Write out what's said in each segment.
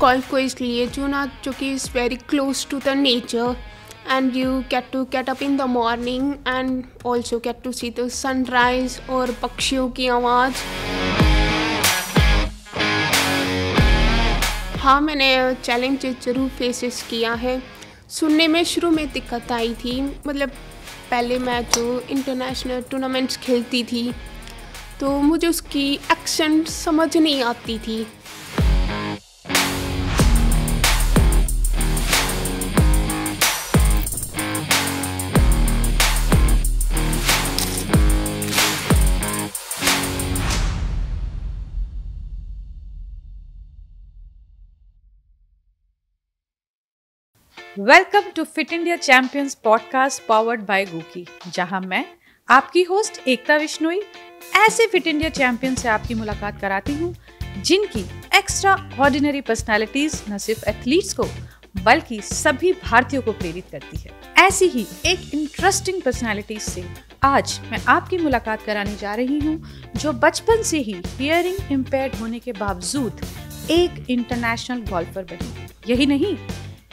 Call को इसलिए चुना क्योंकि is very close to the nature and you get to get up in the morning and also get to see the sunrise और पक्षियों की आवाज़ हाँ मैंने चैलेंज ज़रूर फेसेस किया है सुनने में शुरू में दिक्कत आई थी मतलब पहले मैं जो इंटरनेशनल टूर्नामेंट्स खेलती थी तो मुझे उसकी एक्सेंट समझ नहीं आती थी welcome to fit India champions podcast powered by GOQii जहां मैं आपकी होस्ट एकता विश्नोई ऐसे फिट इंडिया चैंपियन से आपकी मुलाकात कराती हूं जिनकी एक्स्ट्रा ऑर्डिनरी पर्सनालिटीज न सिर्फ एथलीट्स को बल्कि सभी भारतीयों को प्रेरित करती है ऐसी ही एक इंटरेस्टिंग पर्सनालिटीज से आज मैं आपकी मुलाकात कराने जा रही हूँ जो बचपन से ही हियरिंग इम्पेयर होने के बावजूद एक इंटरनेशनल गोल्फर बनी यही नहीं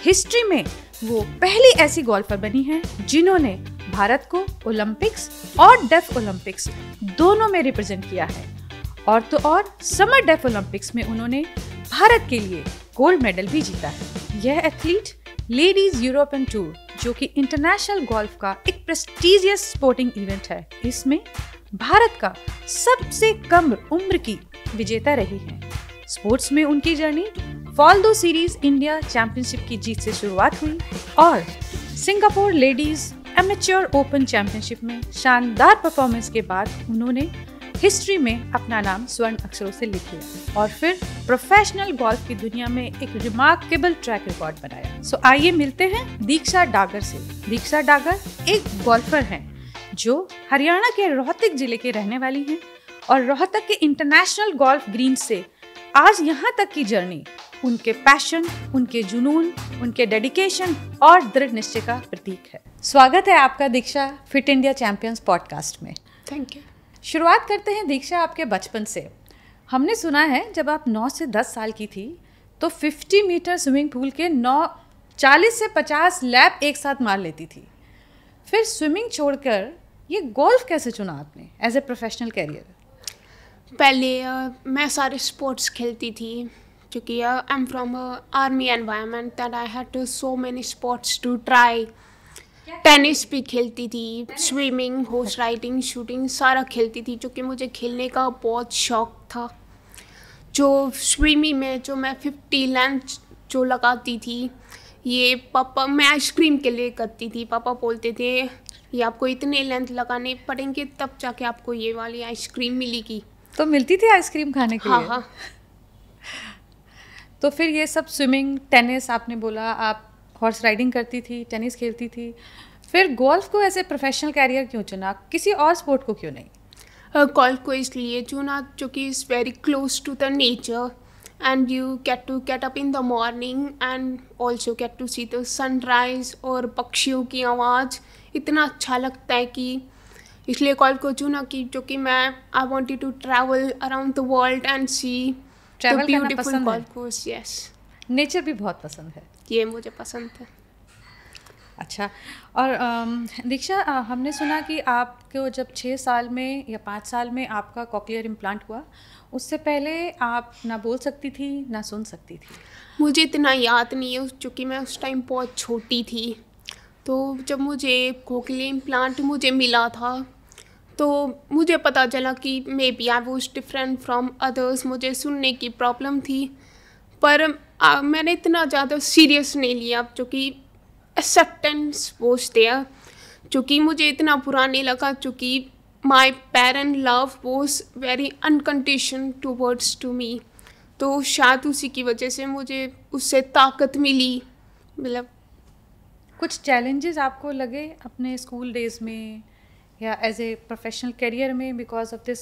हिस्ट्री में वो पहली ऐसी गोल्फर बनी हैं जिन्होंने भारत को ओलंपिक्स और डेफ ओलंपिक्स दोनों में रिप्रेजेंट किया है और तो और समर डेफ ओलंपिक्स में उन्होंने भारत के लिए गोल्ड मेडल भी जीता है यह एथलीट लेडीज यूरोपियन टूर जो कि इंटरनेशनल गोल्फ का एक प्रेस्टीजियस स्पोर्टिंग इवेंट है इसमें भारत का सबसे कम उम्र की विजेता रही है स्पोर्ट्स में उनकी जर्नी वॉल्डो सीरीज इंडिया चैंपियनशिप की जीत से शुरुआत हुई और Singapore ladies amateur open championship में शानदार परफॉर्मेंस के बाद उन्होंने हिस्ट्री में अपना नाम स्वर्ण अक्षरों से लिख लिया और फिर प्रोफेशनल गोल्फ की दुनिया में एक रिमार्केबल ट्रैक रिकॉर्ड बनाया सो so, आइए मिलते हैं दीक्षा डागर से दीक्षा डागर एक गोल्फर हैं जो हरियाणा के रोहतक जिले के रहने वाली हैं और रोहतक के इंटरनेशनल गोल्फ ग्रीन से आज यहाँ तक की जर्नी उनके पैशन उनके जुनून उनके डेडिकेशन और दृढ़ निश्चय का प्रतीक है स्वागत है आपका Diksha fit India champions podcast में थैंक यू शुरुआत करते हैं दीक्षा आपके बचपन से हमने सुना है जब आप 9 से 10 साल की थी तो 50 मीटर स्विमिंग पूल के 9 40 से 50 लैप एक साथ मार लेती थी फिर स्विमिंग छोड़कर ये गोल्फ कैसे चुना आपने एज ए प्रोफेशनल कैरियर पहले मैं सारे स्पोर्ट्स खेलती थी क्योंकि I am from army environment that I had to so many sports to try tennis भी खेलती थी स्विमिंग हॉर्स राइडिंग शूटिंग सारा खेलती थी जो कि मुझे खेलने का बहुत शौक था जो स्विमिंग में जो मैं फिफ्टी लेंथ जो लगाती थी ये पापा मैं आइसक्रीम के लिए करती थी पापा बोलते थे ये आपको इतने लेंथ लगाने पड़ेंगे तब जाके आपको ये वाली आइसक्रीम मिलेगी तो मिलती थी आइसक्रीम खाने के हाँ लिए? हाँ तो फिर ये सब स्विमिंग टेनिस आपने बोला आप हॉर्स राइडिंग करती थी टेनिस खेलती थी फिर गोल्फ को ऐसे प्रोफेशनल कैरियर क्यों चुना किसी और स्पोर्ट को क्यों नहीं गोल्फ uh, को इसलिए चुना क्योंकि is very close to the nature and you get to get up in the morning and also get to see the sunrise और पक्षियों की आवाज़ इतना अच्छा लगता है कि इसलिए कॉल को चुना कि जो कि मैं I wanted to travel around the world and see travel तो करना पसंद है कोर्स यस नेचर भी बहुत पसंद है ये मुझे पसंद है अच्छा और दीक्षा हमने सुना कि आपको जब छः साल में या पाँच साल में आपका कॉकलियर इम्प्लांट हुआ उससे पहले आप ना बोल सकती थी ना सुन सकती थी मुझे इतना याद नहीं है चूँकि मैं उस टाइम बहुत छोटी थी तो जब मुझे कोकलियर इम्प्लांट मुझे मिला था तो मुझे पता चला कि maybe I was different from others मुझे सुनने की प्रॉब्लम थी पर आ, मैंने इतना ज़्यादा सीरियस नहीं लिया चूँकि एक्सेप्टेंस वॉज देयर चूँकि मुझे इतना बुरा नहीं लगा चूँकि my parent love was very uncondition towards to me तो शायद उसी की वजह से मुझे उससे ताकत मिली मतलब कुछ चैलेंजेस आपको लगे अपने स्कूल डेज में या एज ए प्रोफेशनल करियर में because of this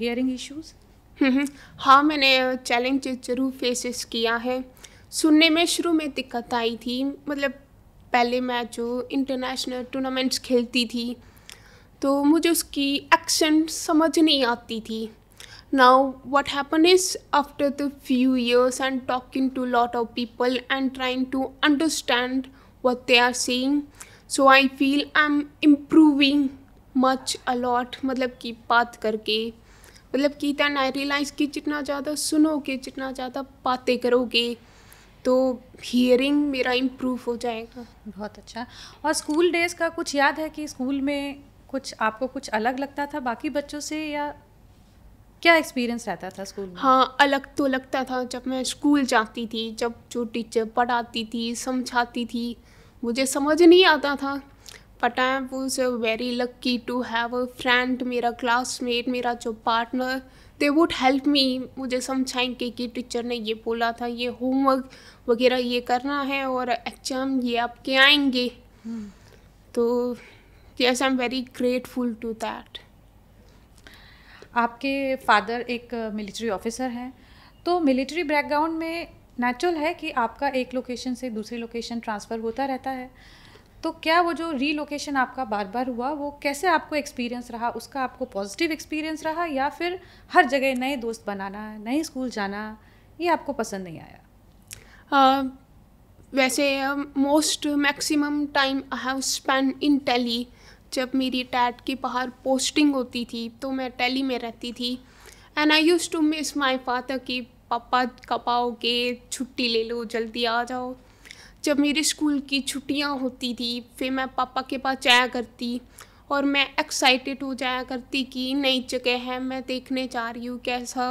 hearing issues हाँ मैंने चैलेंज uh, जरूर फेसेस किया है सुनने में शुरू में दिक्कत आई थी मतलब पहले मैं जो इंटरनेशनल टूर्नामेंट्स खेलती थी तो मुझे उसकी एक्सेंट समझ नहीं आती थी now what happen is after the few years and talking to lot of people and trying to understand what they are saying so I feel I am improving much a lot मतलब कि बात करके मतलब कि दैन आई realise कि जितना ज़्यादा सुनोगे जितना ज़्यादा बातें करोगे तो हियरिंग मेरा इम्प्रूव हो जाएगा बहुत अच्छा और स्कूल डेज़ का कुछ याद है कि स्कूल में कुछ आपको कुछ अलग लगता था बाकी बच्चों से या क्या एक्सपीरियंस रहता था स्कूल में हाँ अलग तो लगता था जब मैं स्कूल जाती थी जब जो टीचर पढ़ाती थी समझाती थी मुझे समझ नहीं आता था but I was very lucky to have a friend मेरा क्लासमेट मेरा जो partner they would help me मुझे समझाएंगे कि टीचर ने ये बोला था ये होमवर्क वगैरह ये करना है और एग्जाम ये आपके आएंगे hmm. तो yes I am very grateful to that आपके फादर एक मिलिट्री ऑफिसर हैं तो मिलिट्री बैकग्राउंड में नेचुरल है कि आपका एक लोकेशन से दूसरी लोकेशन ट्रांसफ़र होता रहता है तो क्या वो जो रीलोकेशन आपका बार बार हुआ वो कैसे आपको एक्सपीरियंस रहा उसका आपको पॉजिटिव एक्सपीरियंस रहा या फिर हर जगह नए दोस्त बनाना नए स्कूल जाना ये आपको पसंद नहीं आया uh, वैसे most maximum time I have spend in Delhi जब मेरी टैट की बाहर पोस्टिंग होती थी तो मैं टेली में रहती थी and I use to miss my father कि पापा आओगे छुट्टी ले लो जल्दी आ जाओ जब मेरे स्कूल की छुट्टियाँ होती थी फिर मैं पापा के पास जाया करती और मैं एक्साइटेड हो जाया करती कि नई जगह है मैं देखने जा रही हूँ कैसा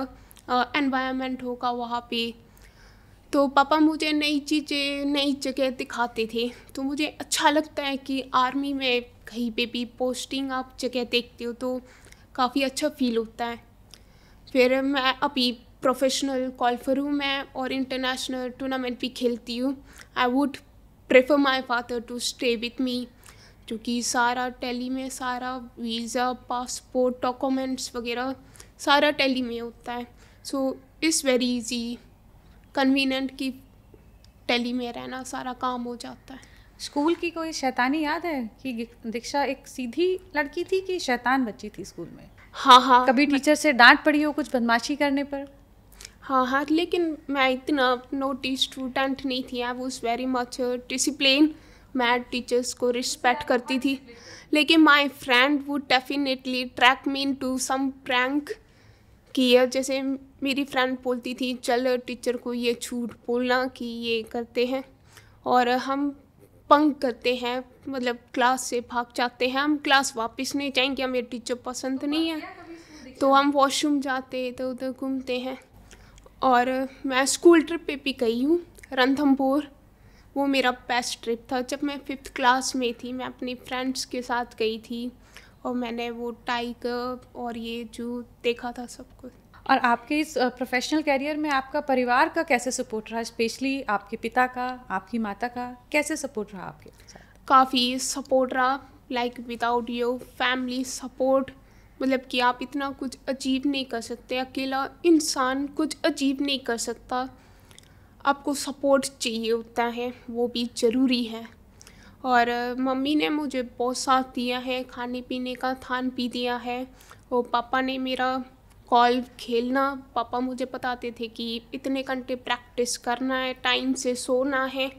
एनवायरनमेंट होगा वहाँ पे तो पापा मुझे नई चीज़ें नई जगह दिखाते थे तो मुझे अच्छा लगता है कि आर्मी में कहीं पे भी पोस्टिंग आप जगह देखते हो तो काफ़ी अच्छा फील होता है फिर मैं अभी प्रोफेशनल हूँ मैं और इंटरनेशनल टूर्नामेंट भी खेलती हूँ I would prefer my father to stay with me क्योंकि सारा टैली में सारा वीज़ा पासपोर्ट डॉक्यूमेंट्स वगैरह सारा टेली में होता है so it's very easy convenient कि टैली में रहना सारा काम हो जाता है स्कूल की कोई शैतानी याद है कि दीक्षा एक सीधी लड़की थी कि शैतान बच्ची थी स्कूल में हाँ हाँ कभी टीचर से डांट पड़ी हो कुछ बदमाशी करने पर हाँ हाँ लेकिन मैं इतना नोटी स्टूडेंट नहीं थी I was very much discipline मैं टीचर्स को रिस्पेक्ट करती थी लेकिन my friend would definitely drag me in to some prank किया जैसे मेरी फ्रेंड बोलती थी चल टीचर को ये झूठ बोलना कि ये करते हैं और हम पंक करते हैं मतलब क्लास से भाग जाते हैं हम क्लास वापस नहीं जाएंगे हमें टीचर पसंद नहीं है तो हम वॉशरूम जाते तो उधर घूमते हैं और मैं स्कूल ट्रिप पे भी गई हूँ रणथम्भोर वो मेरा बेस्ट ट्रिप था जब मैं फिफ्थ क्लास में थी मैं अपनी फ्रेंड्स के साथ गई थी और मैंने वो टाइगर और ये जो देखा था सब कुछ और आपके इस प्रोफेशनल कैरियर में आपका परिवार का कैसे सपोर्ट रहा स्पेशली आपके पिता का आपकी माता का कैसे सपोर्ट रहा आपके साथ काफ़ी सपोर्ट रहा like without your family support मतलब कि आप इतना कुछ अचीव नहीं कर सकते अकेला इंसान कुछ अचीव नहीं कर सकता आपको सपोर्ट चाहिए होता है वो भी ज़रूरी है और मम्मी ने मुझे बहुत साथ दिया है खाने पीने का थान पी दिया है और पापा ने मेरा कॉल खेलना पापा मुझे बताते थे कि इतने घंटे प्रैक्टिस करना है टाइम से सोना है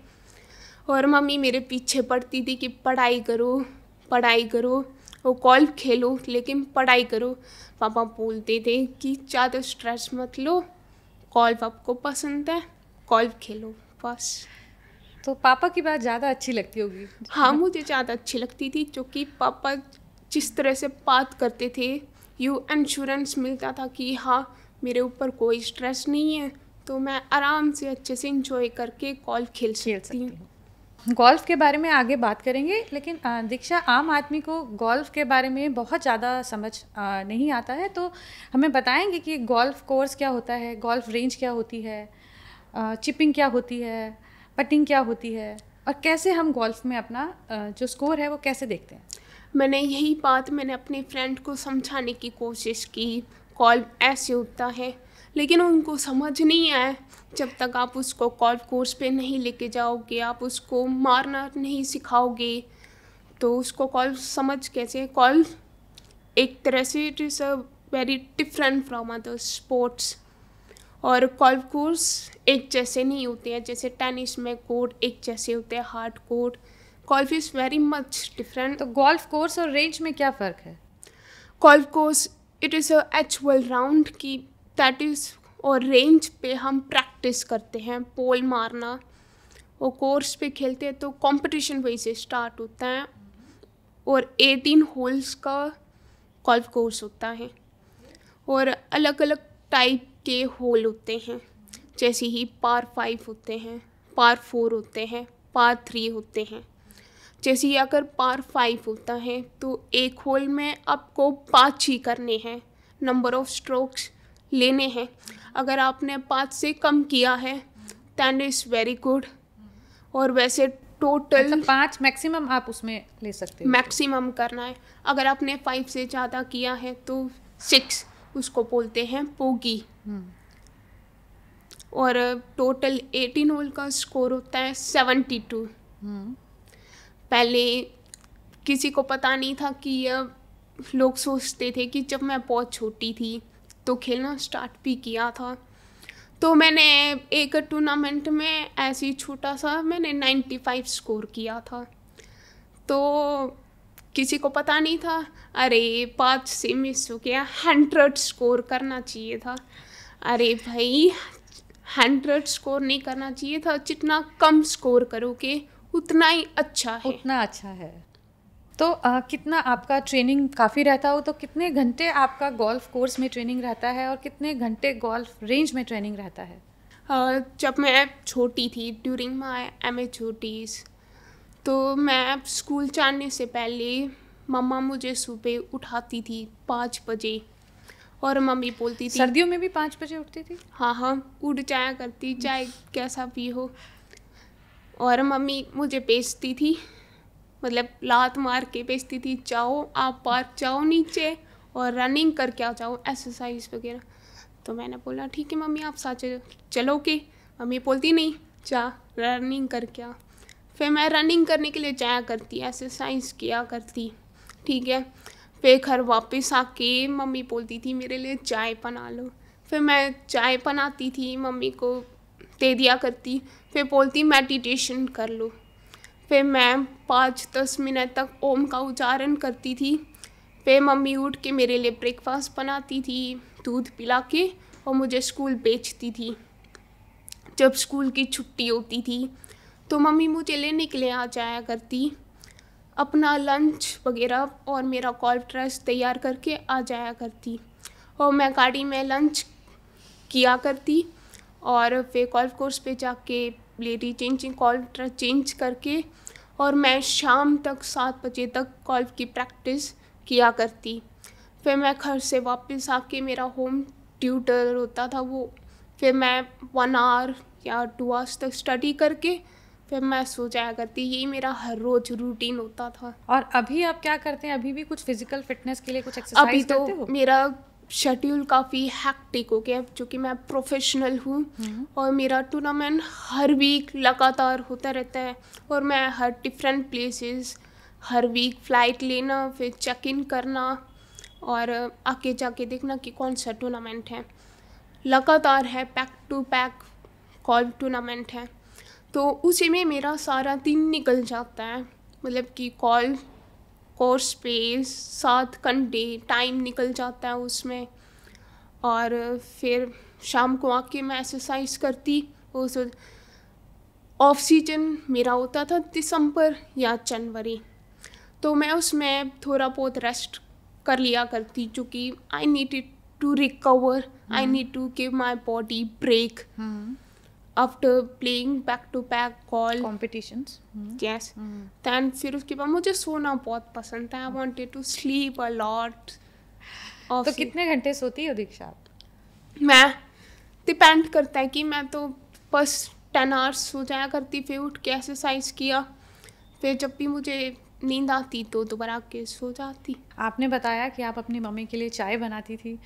और मम्मी मेरे पीछे पड़ती थी कि पढ़ाई करो पढ़ाई करो वो कॉल खेलो लेकिन पढ़ाई करो पापा बोलते थे कि ज़्यादा स्ट्रेस मत लो कॉल्फ आपको पसंद है कॉल्फ खेलो बस तो पापा की बात ज़्यादा अच्छी लगती होगी हाँ मुझे ज़्यादा अच्छी लगती थी क्योंकि पापा जिस तरह से बात करते थे यू इंश्योरेंस मिलता था कि हाँ मेरे ऊपर कोई स्ट्रेस नहीं है तो मैं आराम से अच्छे से इंजॉय करके कॉल खेल सकती हूँ गोल्फ़ के बारे में आगे बात करेंगे लेकिन दीक्षा आम आदमी को गोल्फ़ के बारे में बहुत ज़्यादा समझ नहीं आता है तो हमें बताएंगे कि गोल्फ़ कोर्स क्या होता है गोल्फ़ रेंज क्या होती है चिपिंग क्या होती है पटिंग क्या होती है और कैसे हम गोल्फ़ में अपना जो स्कोर है वो कैसे देखते हैं मैंने यही बात मैंने अपने फ्रेंड को समझाने की कोशिश की गोल्फ ऐसे होता है लेकिन उनको समझ नहीं आए जब तक आप उसको कॉल्फ कोर्स पे नहीं लेके जाओगे आप उसको मारना नहीं सिखाओगे तो उसको कॉल समझ कैसे कॉल्फ एक तरह से it is a very different from other sports और कॉल्फ कोर्स एक जैसे नहीं होते हैं जैसे टेनिस में कोर्ट एक जैसे होते हैं hard court golf is very much different तो गोल्फ कोर्स और रेंज में क्या फ़र्क है golf course it is a H round की दैट इज़ और रेंज पे हम प्रैक्टिस करते हैं पोल मारना वो कोर्स पे खेलते हैं तो कंपटीशन वहीं से स्टार्ट होता है और 18 होल्स का गोल्फ कोर्स होता है और अलग अलग टाइप के होल होते हैं जैसे ही पार फाइव होते हैं पार फोर होते हैं पार थ्री होते हैं जैसे ही अगर पार फाइव होता है तो एक होल में आपको पाँच ही करने हैं नंबर ऑफ स्ट्रोक्स लेने हैं अगर आपने पाँच से कम किया है दैन इज़ वेरी गुड और वैसे टोटल मतलब पाँच मैक्सिमम आप उसमें ले सकते हैं मैक्सिमम करना है अगर आपने फाइव से ज़्यादा किया है तो सिक्स उसको बोलते हैं पोगी हम्म। और टोटल एटीन होल का स्कोर होता है सेवेंटी टू हम्म। पहले किसी को पता नहीं था कि यह लोग सोचते थे कि जब मैं बहुत छोटी थी तो खेलना स्टार्ट भी किया था तो मैंने एक टूर्नामेंट में ऐसे ही छोटा सा मैंने 95 स्कोर किया था तो किसी को पता नहीं था अरे पाँच से मिस हो गया हंड्रेड स्कोर करना चाहिए था अरे भाई हंड्रेड स्कोर नहीं करना चाहिए था जितना कम स्कोर करोगे उतना ही अच्छा है उतना अच्छा है तो आ, कितना आपका ट्रेनिंग काफ़ी रहता हो तो कितने घंटे आपका गोल्फ कोर्स में ट्रेनिंग रहता है और कितने घंटे गोल्फ रेंज में ट्रेनिंग रहता है जब मैं छोटी थी ड्यूरिंग माई एम ए तो मैं स्कूल जाने से पहले मम्मा मुझे सुबह उठाती थी पाँच बजे और मम्मी बोलती थी सर्दियों में भी पाँच बजे उठती थी हाँ हाँ उठ जाया करती चाहे कैसा भी हो और मम्मी मुझे बेचती थी मतलब लात मार के बेचती थी जाओ आप पार्क जाओ नीचे और रनिंग करके आ जाओ एक्सरसाइज वगैरह तो मैंने बोला ठीक है मम्मी आप साथ चलोगे मम्मी बोलती नहीं जा रनिंग करके आ फिर मैं रनिंग करने के लिए जाया करती एक्सरसाइज किया करती ठीक है फिर घर वापस आके मम्मी बोलती थी मेरे लिए चाय बना लो फिर मैं चाय बनाती थी मम्मी को दे दिया करती फिर बोलती मेडिटेशन कर लो फिर मैं पाँच दस मिनट तक ओम का उच्चारण करती थी फिर मम्मी उठ के मेरे लिए ब्रेकफास्ट बनाती थी दूध पिला के और मुझे स्कूल बेचती थी जब स्कूल की छुट्टी होती थी तो मम्मी मुझे लेने के लिए आ जाया करती अपना लंच वगैरह और मेरा कॉल ड्रेस तैयार करके आ जाया करती और मैं गाड़ी में लंच किया करती और फिर कॉल्फ कोर्स पे जाके लेडी चेंजिंग क्वार्टर चेंज करके और मैं शाम तक सात बजे तक कॉल की प्रैक्टिस किया करती फिर मैं घर से वापस आके मेरा होम ट्यूटर होता था वो फिर मैं वन आवर या टू आवर्स तक स्टडी करके फिर मैं सो जाया करती यही मेरा हर रोज रूटीन होता था और अभी आप क्या करते हैं अभी भी कुछ फिजिकल फिटनेस के लिए कुछ एक्सरसाइज अभी तो करते हो? मेरा शेड्यूल काफ़ी हैक्टिक हो गया चूँकि मैं प्रोफेशनल हूँ हम्म। और मेरा टूर्नामेंट हर वीक लगातार होता रहता है और मैं हर डिफरेंट प्लेसेस हर वीक फ़्लाइट लेना फिर चेक इन करना और आके जाके देखना कि कौन सा टूर्नामेंट है लगातार है back to back golf tournament है तो उसी में मेरा सारा दिन निकल जाता है मतलब कि कॉल और पे सात घंटे टाइम निकल जाता है उसमें और फिर शाम को आके मैं एक्सरसाइज करती उस ऑफ सीजन मेरा होता था दिसंबर या जनवरी तो मैं उसमें थोड़ा बहुत रेस्ट कर लिया करती क्योंकि I need to recover I need to give my body break after playing back to back golf competition yes then फिर उसके बाद मुझे सोना बहुत पसंद था I wanted to sleep a lot तो कितने घंटे सोती हो दीक्षा आप मैं डिपेंड करता है कि मैं तो बस टेन आवर्स सो जाया करती फिर उठ के एक्सरसाइज किया फिर जब भी मुझे नींद आती तो दोबारा के सो जाती आपने बताया कि आप अपनी मम्मी के लिए चाय बनाती थी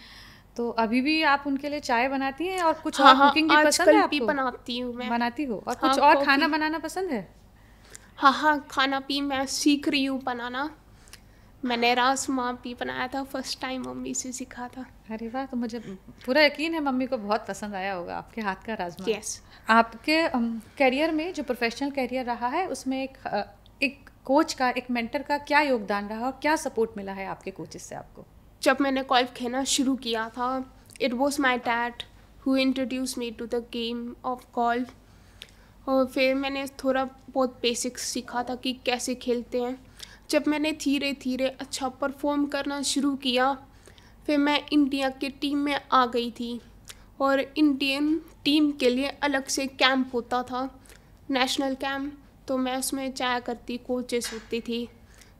तो अभी भी आप उनके लिए चाय बनाती हैं और कुछ हाँ, और हाँ, कुकिंग भी पसंद है आपको बनाती हूँ मैं बनाती हूँ और हाँ, कुछ और खाना बनाना पसंद है हाँ हाँ खाना पी मैं सीख रही हूँ बनाना मैंने रास माँ भी बनाया था फर्स्ट टाइम मम्मी से सीखा था अरे वाह तो मुझे पूरा यकीन है मम्मी को बहुत पसंद आया होगा आपके हाथ का राजमा यस yes. आपके करियर में जो प्रोफेशनल करियर रहा है उसमें एक एक कोच का एक मेंटर का क्या योगदान रहा और क्या सपोर्ट मिला है आपके कोचेस से आपको जब मैंने गोल्फ खेलना शुरू किया था it was my dad who introduce me to the game of golf और फिर मैंने थोड़ा बहुत बेसिक्स सीखा था कि कैसे खेलते हैं जब मैंने धीरे धीरे अच्छा परफॉर्म करना शुरू किया फिर मैं इंडिया की टीम में आ गई थी और इंडियन टीम के लिए अलग से कैंप होता था नेशनल कैंप तो मैं उसमें जाया करती कोचेस होती थी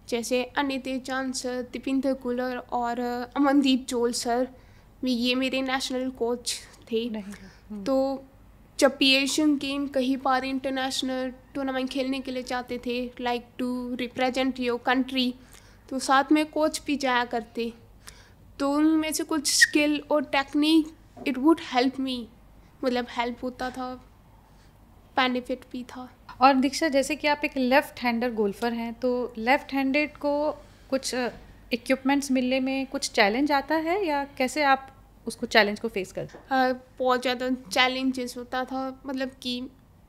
जैसे अनित चांद सर दीपिंदर कुलर और अमनदीप चोल सर भी ये मेरे नेशनल कोच थे तो जब पी एशियन गेम कहीं बार इंटरनेशनल टूर्नामेंट खेलने के लिए जाते थे like to represent your country तो साथ में कोच भी जाया करते तो उनमें से कुछ स्किल और technique it would help me मतलब हेल्प होता था बेनिफिट भी था और दीक्षा जैसे कि आप एक लेफ़्ट हैंडर गोल्फर हैं तो लेफ़्ट हैंडेड को कुछ इक्विपमेंट्स मिलने में कुछ चैलेंज आता है या कैसे आप उसको चैलेंज को फेस कर बहुत ज़्यादा चैलेंजेस होता था मतलब कि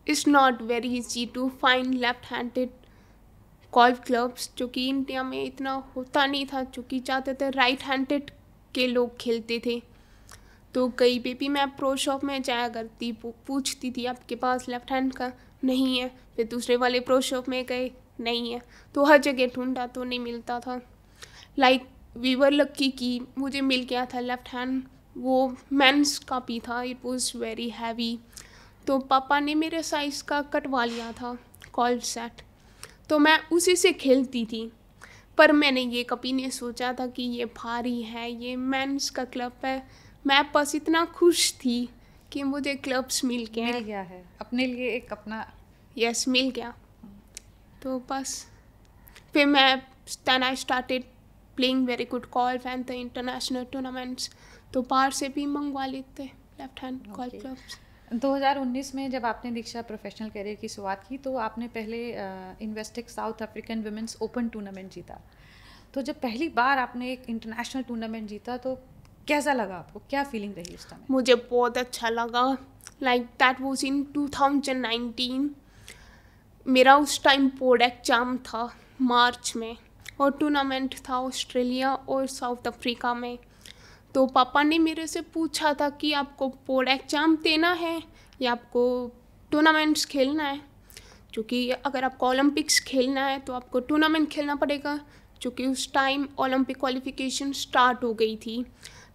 it's not very easy to find left handed golf clubs जो कि इंडिया में इतना होता नहीं था क्योंकि ज़्यादातर राइट हैंडेड के लोग खेलते थे तो कई बेबी मैं प्रो शॉप में जाया करती पूछती थी आपके पास लेफ्ट हैंड का नहीं है फिर दूसरे वाले प्रो शॉप में गए नहीं है तो हर जगह ढूंढा तो नहीं मिलता था लाइक वीवर लक्की की मुझे मिल गया था लेफ्ट हैंड वो मेंस कापी था इट वॉज वेरी हैवी तो पापा ने मेरे साइज़ का कटवा लिया था कॉल सेट तो मैं उसी से खेलती थी पर मैंने ये कभी नहीं सोचा था कि ये भारी है ये मेंस का क्लब है मैं बस इतना खुश थी कि मुझे क्लब्स मिल गए मिल गया है अपने लिए एक अपना यस yes, मिल गया तो बस फिर मैं then I started playing very good golf fan the international tournaments तो बाहर से भी मंगवा लेते लेफ्ट हैंड कॉल क्लब्स 2019 में जब आपने दीक्षा प्रोफेशनल करियर की शुरुआत की तो आपने पहले Investec South African women's open tournament जीता तो जब पहली बार आपने एक इंटरनेशनल टूर्नामेंट जीता तो कैसा लगा आपको क्या फीलिंग रही उस टाइम मुझे बहुत अच्छा लगा लाइक दैट वॉज इन 2019 मेरा उस टाइम बोर्ड एग्जाम था मार्च में और टूर्नामेंट था ऑस्ट्रेलिया और साउथ अफ्रीका में तो पापा ने मेरे से पूछा था कि आपको बोर्ड एग्जाम देना है या आपको टूर्नामेंट्स खेलना है क्योंकि अगर आपको ओलंपिक्स खेलना है तो आपको टूर्नामेंट खेलना पड़ेगा क्योंकि उस टाइम ओलंपिक क्वालिफिकेशन स्टार्ट हो गई थी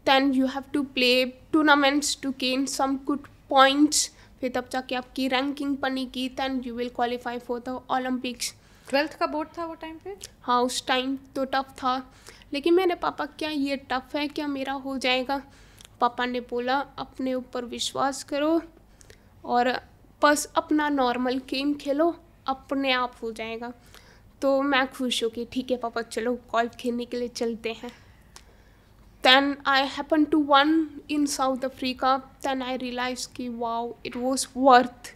then you have to play tournaments to gain some good points फिर तब जाके आपकी रैंकिंग बनी की then you will qualify for the Olympics twelfth का बोर्ड था वो टाइम पे हाँ उस टाइम तो टफ था लेकिन मेरे पापा क्या ये टफ है क्या मेरा हो जाएगा पापा ने बोला अपने ऊपर विश्वास करो और बस अपना नॉर्मल गेम खेलो अपने आप हो जाएगा तो मैं खुश हो कि ठीक है पापा चलो गोल्फ खेलने के लिए चलते हैं then I happened to one in South Africa. Then I realized कि wow it was worth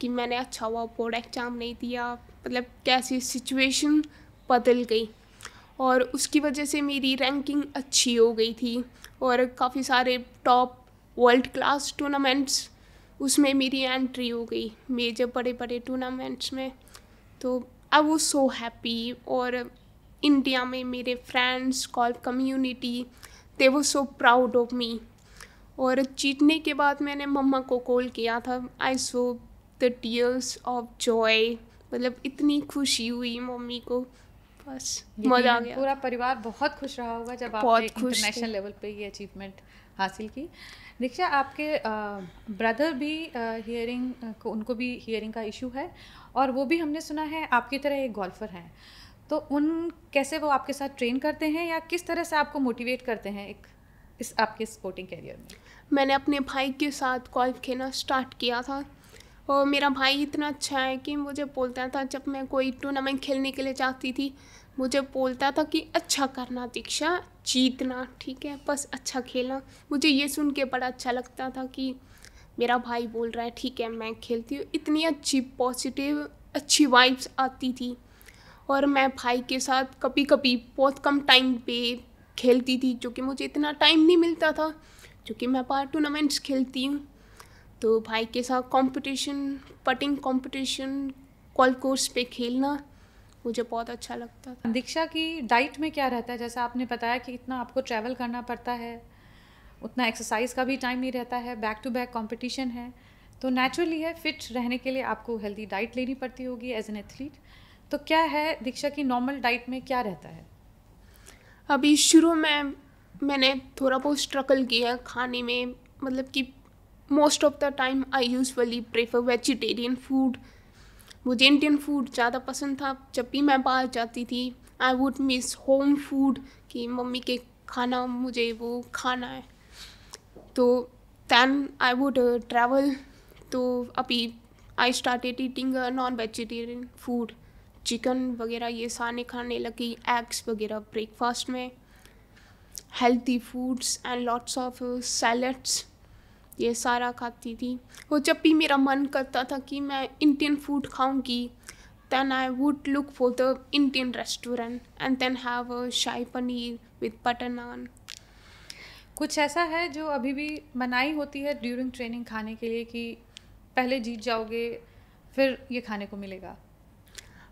कि मैंने अच्छा हुआ बोर्ड एग्ज़ाम नहीं दिया मतलब कैसी सिचुएशन बदल गई और उसकी वजह से मेरी रैंकिंग अच्छी हो गई थी और काफ़ी सारे टॉप वर्ल्ड क्लास टूर्नामेंट्स उसमें मेरी एंट्री हो गई मेजर बड़े बड़े टूर्नामेंट्स में तो आई वो सो हैप्पी और इंडिया में मेरे फ्रेंड्स कॉल कम्युनिटी दे वो सो प्राउड ऑफ मी और जीतने के बाद मैंने मम्मा को कॉल किया था I saw the tears of joy मतलब इतनी खुशी हुई मम्मी को बस मजा आ गया पूरा परिवार बहुत खुश रहा होगा जब आपने इंटरनेशनल लेवल पे ये अचीवमेंट हासिल की दीक्षा आपके ब्रदर भी हियरिंग उनको भी हियरिंग का इशू है और वो भी हमने सुना है आपकी तरह एक गोल्फर हैं तो उन कैसे वो आपके साथ ट्रेन करते हैं या किस तरह से आपको मोटिवेट करते हैं एक इस आपके स्पोर्टिंग कैरियर में मैंने अपने भाई के साथ गोल्फ खेलना स्टार्ट किया था और मेरा भाई इतना अच्छा है कि मुझे बोलता था जब मैं कोई टूर्नामेंट खेलने के लिए जाती थी मुझे बोलता था कि अच्छा करना दीक्षा जीतना ठीक है बस अच्छा खेलना मुझे ये सुन के बड़ा अच्छा लगता था कि मेरा भाई बोल रहा है ठीक है मैं खेलती हूँ इतनी अच्छी पॉजिटिव अच्छी वाइब्स आती थी और मैं भाई के साथ कभी कभी बहुत कम टाइम पे खेलती थी जो कि मुझे इतना टाइम नहीं मिलता था क्योंकि मैं बाहर टूर्नामेंट्स खेलती हूँ तो भाई के साथ competition putting competition golf course पे खेलना मुझे बहुत अच्छा लगता था दीक्षा की डाइट में क्या रहता है जैसा आपने बताया कि इतना आपको ट्रैवल करना पड़ता है उतना एक्सरसाइज का भी टाइम नहीं रहता है बैक टू बैक कॉम्पिटिशन है तो नेचुरली है फिट रहने के लिए आपको हेल्दी डाइट लेनी पड़ती होगी एज एन एथलीट तो क्या है दीक्षा की नॉर्मल डाइट में क्या रहता है अभी शुरू में मैंने थोड़ा बहुत स्ट्रगल किया खाने में मतलब कि most of the time I usually prefer vegetarian food मुझे इंडियन फूड ज़्यादा पसंद था जब भी मैं बाहर जाती थी I would miss home food कि मम्मी के खाना मुझे वो खाना है तो दैन आई वुड ट्रैवल तो अभी I started eating non vegetarian food chicken वगैरह ये सारे खाने लगी एग्स वगैरह ब्रेकफास्ट में healthy foods and lots of salads ये सारा खाती थी वो जब भी मेरा मन करता था कि मैं इंडियन फूड खाऊंगी then I would look for the Indian restaurant and then have a shahi paneer with butter naan कुछ ऐसा है जो अभी भी मनाई होती है ड्यूरिंग ट्रेनिंग खाने के लिए कि पहले जीत जाओगे फिर ये खाने को मिलेगा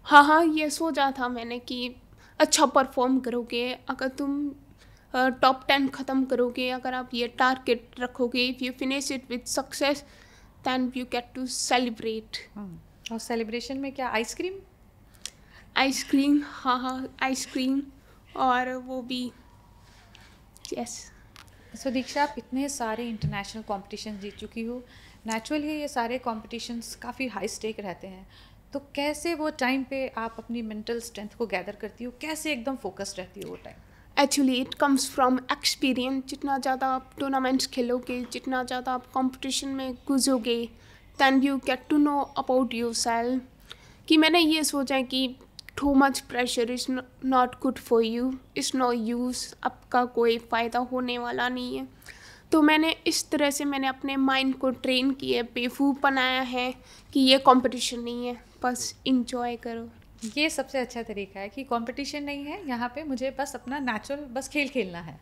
हाँ हाँ ये सोचा था मैंने कि अच्छा परफॉर्म करोगे अगर तुम टॉप टेन ख़त्म करोगे अगर आप ये टारगेट रखोगे if you finish it with success then you get to celebrate और सेलिब्रेशन में क्या आइसक्रीम आइसक्रीम हाँ हाँ आइसक्रीम और वो भी यस सो दीक्षा आप इतने सारे इंटरनेशनल कॉम्पिटिशन जीत चुकी हो नेचुरली ये सारे कॉम्पिटिशन्स काफ़ी हाई स्टेक रहते हैं तो कैसे वो टाइम पे आप अपनी मेंटल स्ट्रेंथ को गैदर करती हो कैसे एकदम फोकस रहती हो वो time actually it comes from experience जितना ज़्यादा आप टूर्नामेंट्स खेलोगे जितना ज़्यादा आप कॉम्पिटिशन में गुजोगे then you get to know about your self कि मैंने ये सोचा है कि too much pressure is not good for you is no use आपका कोई फ़ायदा होने वाला नहीं है तो मैंने इस तरह से मैंने अपने माइंड को ट्रेन किया बेफूफ बनाया है कि ये कंपटीशन नहीं है बस इंजॉय करो ये सबसे अच्छा तरीका है कि कंपटीशन नहीं है यहाँ पे मुझे बस अपना नेचुरल बस खेल खेलना है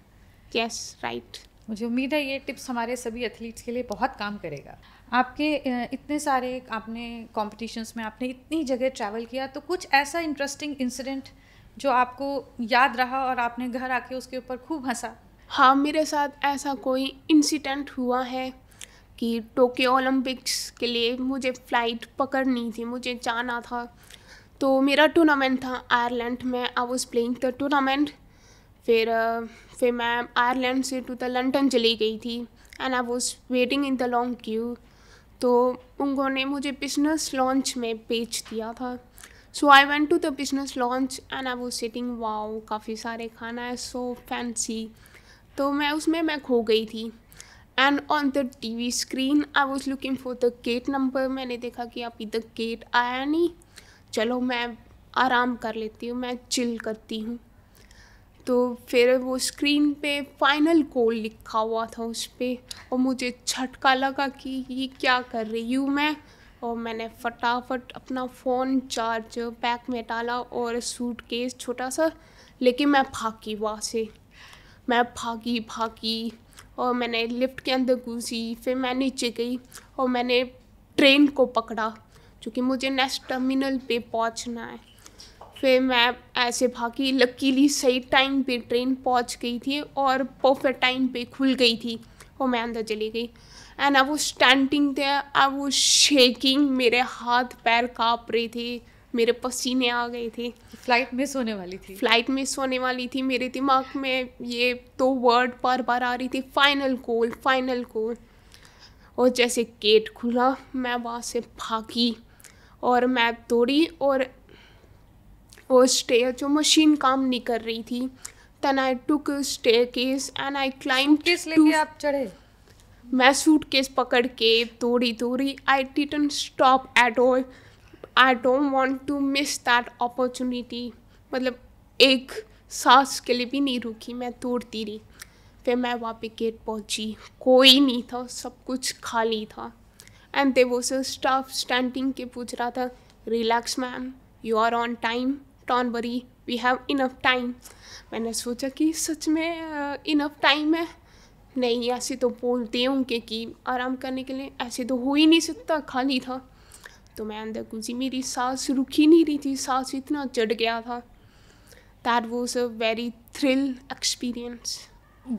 यस yes, राइट right. मुझे उम्मीद है ये टिप्स हमारे सभी एथलीट्स के लिए बहुत काम करेगा आपके इतने सारे आपने कॉम्पिटिशन्स में आपने इतनी जगह ट्रैवल किया तो कुछ ऐसा इंटरेस्टिंग इंसिडेंट जो आपको याद रहा और आपने घर आके उसके ऊपर खूब हंसा हाँ मेरे साथ ऐसा कोई इंसिडेंट हुआ है कि टोक्यो ओलंपिक्स के लिए मुझे फ़्लाइट पकड़नी थी मुझे जाना था तो मेरा टूर्नामेंट था आयरलैंड में I was playing the tournament फिर फिर मैं आयरलैंड से टू द लंडन चली गई थी and I was waiting in the long queue तो उन्होंने मुझे बिजनेस लॉन्च में बेच दिया था so I went to the business lounge and I was sitting wow काफ़ी सारे खाना है सो so फैंसी तो मैं उसमें मैं खो गई थी and on the T V screen I was looking for the gate number मैंने देखा कि अभी तक गेट आया नहीं चलो मैं आराम कर लेती हूँ मैं चिल करती हूँ तो फिर वो स्क्रीन पे फाइनल कॉल लिखा हुआ था उस पर और मुझे झटका लगा कि ये क्या कर रही हूँ मैं और मैंने फटाफट अपना फ़ोन चार्ज पैक में डाला और सूट केस छोटा सा लेकिन मैं भागी वहाँ से मैं भागी भागी और मैंने लिफ्ट के अंदर घुसी फिर मैं नीचे गई और मैंने ट्रेन को पकड़ा क्योंकि मुझे नेक्स्ट टर्मिनल पे पहुंचना है फिर मैं ऐसे भागी लकीली सही टाइम पे ट्रेन पहुंच गई थी और परफेक्ट टाइम पे खुल गई थी और मैं अंदर चली गई एंड अब वो स्टैंडिंग थे अब वो शेकिंग मेरे हाथ पैर काँप रहे थे मेरे पसीने आ गए थे फ्लाइट मिस होने वाली थी फ्लाइट मिस होने वाली थी मेरे दिमाग में ये तो वर्ड बार बार आ रही थी फाइनल गोल फाइनल गोल और जैसे गेट खुला मैं वहाँ से भागी और मैं दौड़ी और वो स्टेयर जो मशीन काम नहीं कर रही थी then I took staircase and I climb किस लेके आप चढ़े मैं सूट केस पकड़ के दौड़ी दौड़ी I didn't stop at all I don't want to miss that opportunity मतलब एक सांस के लिए भी नहीं रुकी मैं तोड़ती रही फिर मैं वहाँ पे गेट पहुँची कोई नहीं था सब कुछ खाली था एंड दे वो सर स्टाफ स्टैंडिंग के पूछ रहा था relax ma'am you are on time don't worry we have enough time मैंने सोचा कि सच में इनफ टाइम है नहीं ऐसे तो बोलते होंगे कि आराम करने के लिए ऐसे तो हो ही नहीं सकता खाली था तो मैं अंदर घुसी मेरी सांस रुकी नहीं रही थी सांस इतना चढ़ गया था that was a very thrill experience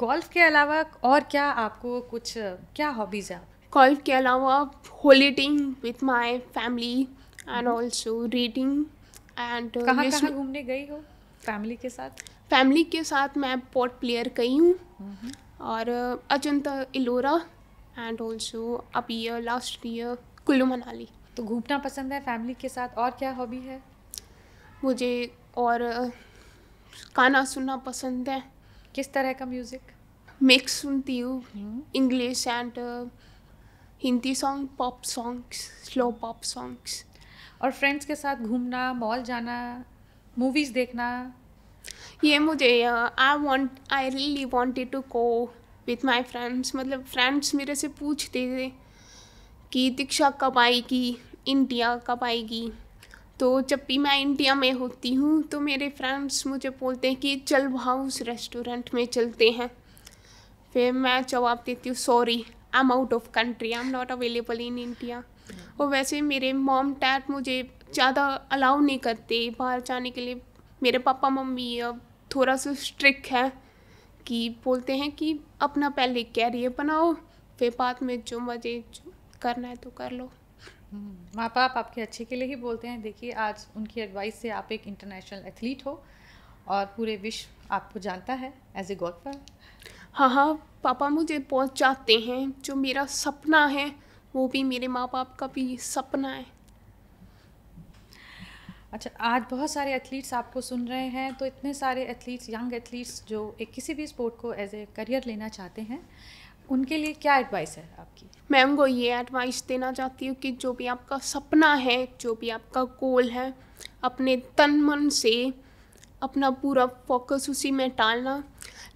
golf के अलावा और क्या आपको कुछ क्या हॉबीज़ है गोल्फ के अलावा holidaying with my family and also reading एंड घूमने गई हो फैमिली के साथ फैमिली के साथ मैं पॉट प्लेयर गई हूँ mm-hmm. और uh, Ajanta Ellora and also अब year last year Kullu Manali तो घूमना पसंद है फैमिली के साथ और क्या हॉबी है मुझे और गाना सुनना पसंद है किस तरह का म्यूज़िक मिक्स सुनती हूँ इंग्लिश हम्म। And Hindi song pop songs slow pop songs और फ्रेंड्स के साथ घूमना मॉल जाना मूवीज़ देखना ये मुझे I want I really wanted to go with my friends मतलब फ्रेंड्स मेरे से पूछते थे कि दीक्षा कब आएगी इंडिया कब आएगी तो जब भी मैं इंडिया में होती हूँ तो मेरे फ्रेंड्स मुझे बोलते हैं कि चल हाउस रेस्टोरेंट में चलते हैं फिर मैं जवाब देती हूँ sorry I am out of country I am not available in India और वैसे मेरे मॉम डैड मुझे ज़्यादा अलाउ नहीं करते बाहर जाने के लिए मेरे पापा मम्मी अब थोड़ा सा स्ट्रिक है कि बोलते हैं कि अपना पहले कैरियर बनाओ फिर बाद में जो मज़े करना है तो कर लो हम्म। माँ बाप आपके अच्छे के लिए ही बोलते हैं देखिए आज उनकी एडवाइस से आप एक इंटरनेशनल एथलीट हो और पूरे विश्व आपको जानता है एज ए गोल्फर हाँ हाँ पापा मुझे बहुत चाहते हैं जो मेरा सपना है वो भी मेरे माँ बाप का भी सपना है अच्छा आज बहुत सारे एथलीट्स आपको सुन रहे हैं तो इतने सारे एथलीट्स यंग एथलीट्स जो एक किसी भी स्पोर्ट को एज ए करियर लेना चाहते हैं उनके लिए क्या एडवाइस है आपकी मैं उनको ये एडवाइस देना चाहती हूँ कि जो भी आपका सपना है जो भी आपका गोल है अपने तन मन से अपना पूरा फोकस उसी में टालना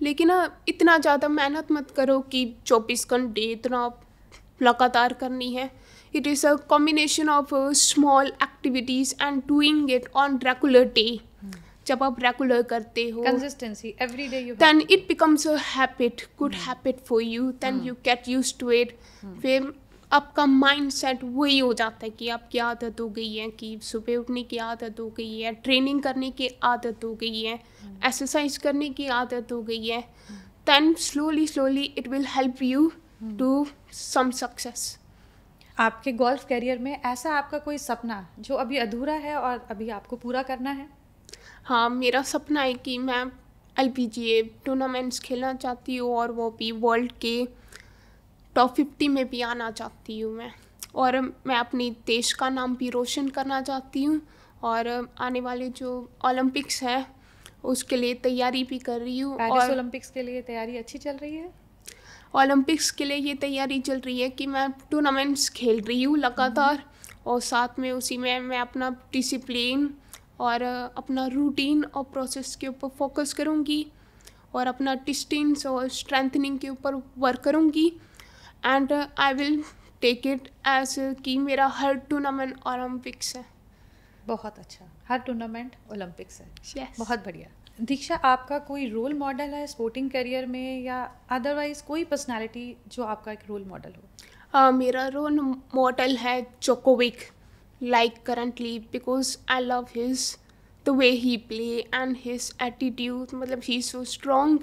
लेकिन इतना ज़्यादा मेहनत मत करो कि चौबीस घंटे इतना लगातार करनी है it is a combination of small activities and doing it on regular day जब आप रेगुलर करते हो consistency every day you then it becomes a habit good habit for you then you get use to it फिर आपका mind set वही हो जाता है कि आपकी आदत हो गई है कि सुबह उठने की आदत हो गई है ट्रेनिंग करने की आदत हो गई है एक्सरसाइज hmm. करने की आदत हो गई है then slowly slowly it will help you to some success आपके गोल्फ करियर में ऐसा आपका कोई सपना जो अभी अधूरा है और अभी आपको पूरा करना है हाँ मेरा सपना है कि मैं एल टूर्नामेंट्स खेलना चाहती हूँ और वो भी वर्ल्ड के टॉप फिफ्टी में भी आना चाहती हूँ मैं और मैं अपने देश का नाम भी रोशन करना चाहती हूँ और आने वाले जो ओलंपिक्स है उसके लिए तैयारी भी कर रही हूँ और ओलंपिक्स के लिए तैयारी अच्छी चल रही है ओलंपिक्स के लिए ये तैयारी चल रही है कि मैं टूर्नामेंट्स खेल रही हूँ लगातार हम्म। और साथ में उसी में मैं अपना डिसिप्लिन और अपना रूटीन और प्रोसेस के ऊपर फोकस करूँगी और अपना डिस्टेंस और स्ट्रेंथनिंग के ऊपर वर्क करूँगी and I will take it as कि मेरा हर टूर्नामेंट ओलंपिक्स है बहुत अच्छा हर टूर्नामेंट ओलंपिक्स है yes. बहुत बढ़िया दीक्षा आपका कोई रोल मॉडल है स्पोर्टिंग करियर में या अदरवाइज कोई पर्सनालिटी जो आपका एक रोल मॉडल हो uh, मेरा रोल मॉडल है Djokovic like currently because I love his the way he play and his attitude मतलब he is so strong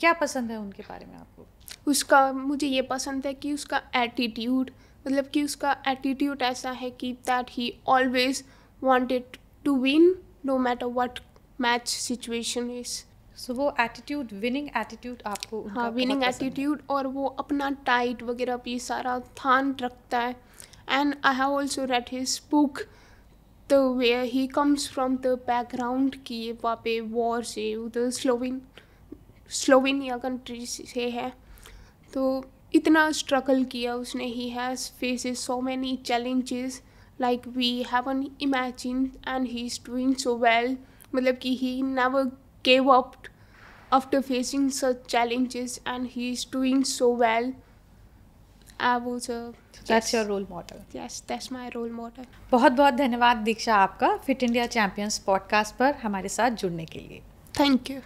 क्या पसंद है उनके बारे में आपको उसका मुझे ये पसंद है कि उसका एटीट्यूड मतलब कि उसका एटीट्यूड ऐसा है कि that he always wanted to win no matter what match situation is so वो एटीट्यूड विनिंग एटीट्यूड आपको हाँ विनिंग एटीट्यूड और वो अपना टाइट वगैरह भी सारा ध्यान रखता है and I have also read his book the where he comes from the background कि ये वहाँ पे वॉर से उधर स्लोविन स्लोवेनिया कंट्री से है तो इतना स्ट्रगल किया उसने he has faces so many challenges like we haven't imagine and he is doing so well मतलब कि he never gave up after facing such challenges and he is doing so well that's your role model yes that's my role model बहुत बहुत धन्यवाद दीक्षा आपका fit India champions podcast पर हमारे साथ जुड़ने के लिए थैंक यू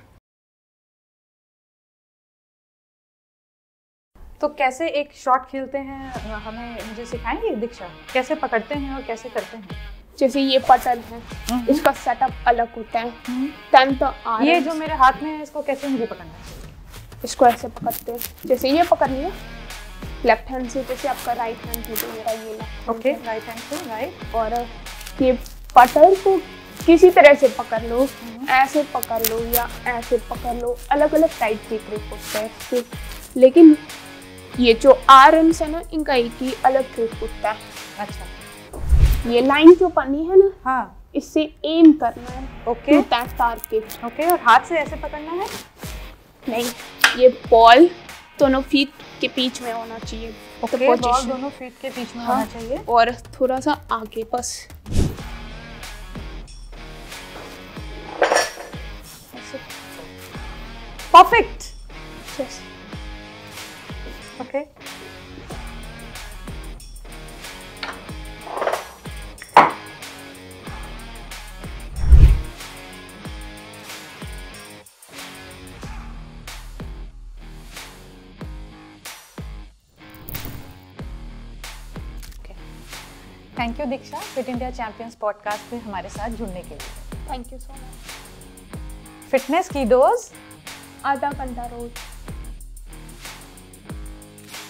तो कैसे एक शॉट खेलते हैं हमें मुझे सिखाएंगे दीक्षा कैसे पकड़ते हैं और कैसे करते हैं जैसे ये पटल है हम्म। इसका सेटअप अलग होता है टेन हम्म। तो ये जो मेरे हाथ में है इसको कैसे मुझे पकड़ना चाहिए इसको ऐसे पकड़ते हैं जैसे ये पकड़ लिया लेफ्ट हैंड से जैसे आपका राइट हैंड है तो मेरा ये ओके राइट हैंड से राइट और ये पटर को किसी तरह से पकड़ लो हम्म. ऐसे पकड़ लो या ऐसे पकड़ लो अलग अलग टाइप के ट्रिक होते हैं लेकिन ये जो आर्म्स है ना इनका एक ही अलग ट्रिक होता है अच्छा ये लाइन जो पानी है ना हाँ इससे एम करना है ओके टारगेट ओके और हाथ से ऐसे पकड़ना है नहीं ये बॉल दोनों फीट के बीच में होना चाहिए ओके okay, बॉल दोनों फीट के बीच में हाँ। होना चाहिए और थोड़ा सा आगे बस perfect okay thank you Diksha fit India champions podcast में हमारे साथ जुड़ने के लिए thank you so much fitness की डोज आधा घंटा रोज़